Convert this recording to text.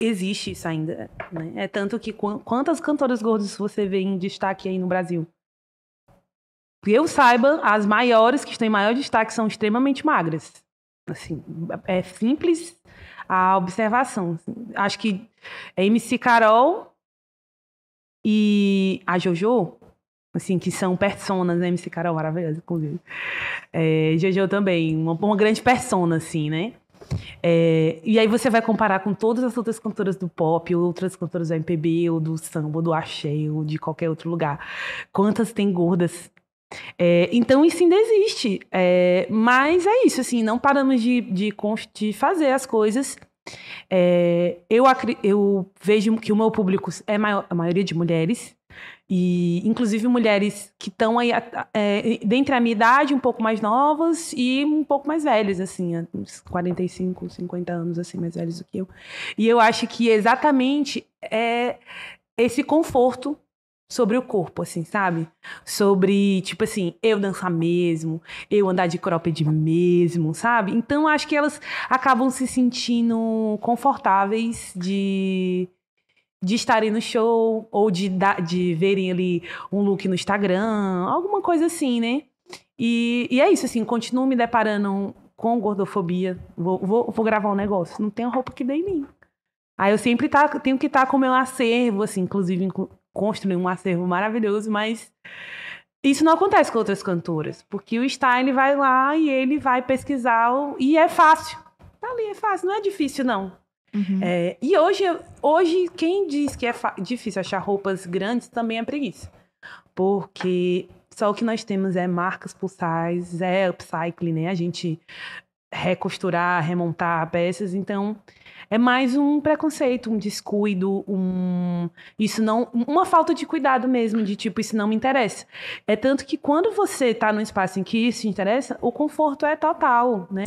existe isso ainda. Né? É tanto que quantas cantoras gordas você vê em destaque aí no Brasil? Que eu saiba, as maiores, que estão em maior destaque, são extremamente magras. Assim, é, é simples a observação. Acho que é MC Carol e a Jojo, assim, que são personas, né? MC Carol, maravilhosa, inclusive. É, Jojo também, uma, uma grande persona, assim, né? É, e aí você vai comparar com todas as outras cantoras do pop, ou outras cantoras do MPB, ou do samba, ou do axé, ou de qualquer outro lugar. Quantas tem gordas? É, então isso ainda existe. É, mas é isso, assim, não paramos de, de, de fazer as coisas. É, eu, eu vejo que o meu público é maior, a maioria de mulheres, e, inclusive, mulheres que estão aí, é, dentre a minha idade, um pouco mais novas e um pouco mais velhas, assim, uns 45, 50 anos, assim, mais velhas do que eu. E eu acho que exatamente é esse conforto sobre o corpo, assim, sabe? Sobre, tipo assim, eu dançar mesmo, eu andar de cropped mesmo, sabe? Então acho que elas acabam se sentindo confortáveis de de estarem no show ou de, de verem ali um look no Instagram, alguma coisa assim, né? E, e é isso, assim, continuo me deparando com gordofobia. Vou, vou, vou gravar um negócio, não tem roupa que dê em mim. Aí eu sempre tá, tenho que estar tá com o meu acervo, assim, inclusive construir um acervo maravilhoso, mas isso não acontece com outras cantoras, porque o style vai lá e ele vai pesquisar, o, e é fácil. Tá ali, é fácil, não é difícil, não. Uhum. É, e hoje, hoje, quem diz que é difícil achar roupas grandes também é preguiça. Porque só o que nós temos é marcas pulsais, é upcycling, né? A gente recosturar, remontar peças. Então, é mais um preconceito, um descuido, um isso não, uma falta de cuidado mesmo, de tipo isso não me interessa. É tanto que quando você está num espaço em que isso te interessa, o conforto é total, né?